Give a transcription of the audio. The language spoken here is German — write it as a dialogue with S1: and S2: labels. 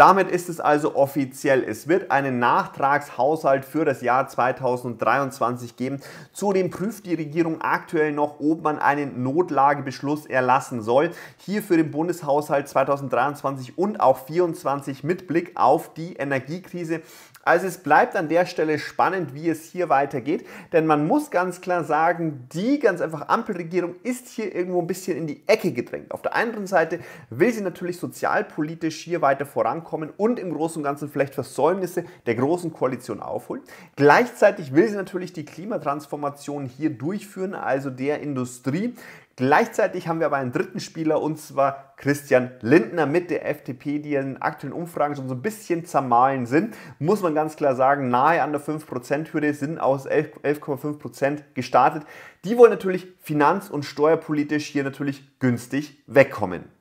S1: Damit ist es also offiziell. Es wird einen Nachtragshaushalt für das Jahr 2023 geben. Zudem prüft die Regierung aktuell noch, ob man einen Notlagebeschluss erlassen soll. Hier für den Bundeshaushalt 2023 und auch 2024 mit Blick auf die Energiekrise. Also es bleibt an der Stelle spannend, wie es hier weitergeht, denn man muss ganz klar sagen, die ganz einfach Ampelregierung ist hier irgendwo ein bisschen in die Ecke gedrängt. Auf der anderen Seite will sie natürlich sozialpolitisch hier weiter vorankommen vorankommen und im Großen und Ganzen vielleicht Versäumnisse der großen Koalition aufholen. Gleichzeitig will sie natürlich die Klimatransformation hier durchführen, also der Industrie. Gleichzeitig haben wir aber einen dritten Spieler und zwar Christian Lindner mit der FDP, die in aktuellen Umfragen schon so ein bisschen zermahlen sind. Muss man ganz klar sagen, nahe an der 5%-Hürde sind aus 11,5% gestartet. Die wollen natürlich finanz- und steuerpolitisch hier natürlich günstig wegkommen.